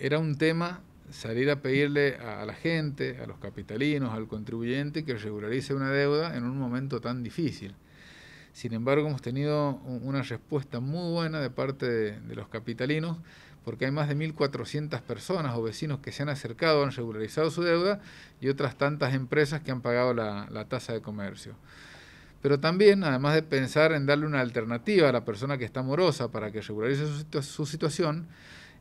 era un tema salir a pedirle a, la gente, a los capitalinos, al contribuyente, que regularice una deuda en un momento tan difícil. Sin embargo, hemos tenido una respuesta muy buena de parte de, los capitalinos, porque hay más de 1.400 personas o vecinos que se han acercado, han regularizado su deuda, y otras tantas empresas que han pagado la, tasa de comercio. Pero también, además de pensar en darle una alternativa a la persona que está morosa para que regularice su situación,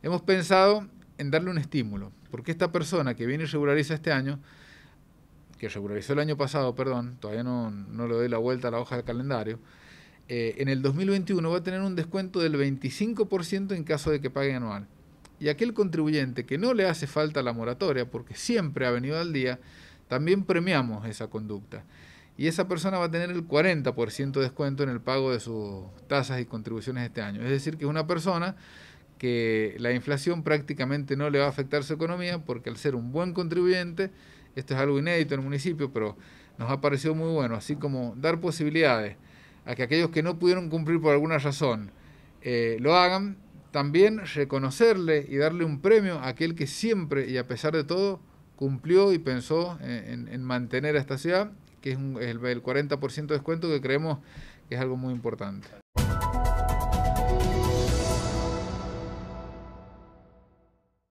hemos pensado en darle un estímulo, porque esta persona que viene y regulariza este año, que regularizó el año pasado, perdón, todavía no, no le doy la vuelta a la hoja del calendario, eh, en el 2021 va a tener un descuento del 25% en caso de que pague anual. Y aquel contribuyente que no le hace falta la moratoria, porque siempre ha venido al día, también premiamos esa conducta. Y esa persona va a tener el 40% de descuento en el pago de sus tasas y contribuciones este año. Es decir, que es una persona que la inflación prácticamente no le va a afectar su economía porque al ser un buen contribuyente, esto es algo inédito en el municipio, pero nos ha parecido muy bueno, así como dar posibilidades a que aquellos que no pudieron cumplir por alguna razón eh, lo hagan, también reconocerle y darle un premio a aquel que siempre y a pesar de todo cumplió y pensó en, mantener a esta ciudad, que es, el, el 40% de descuento que creemos que es algo muy importante.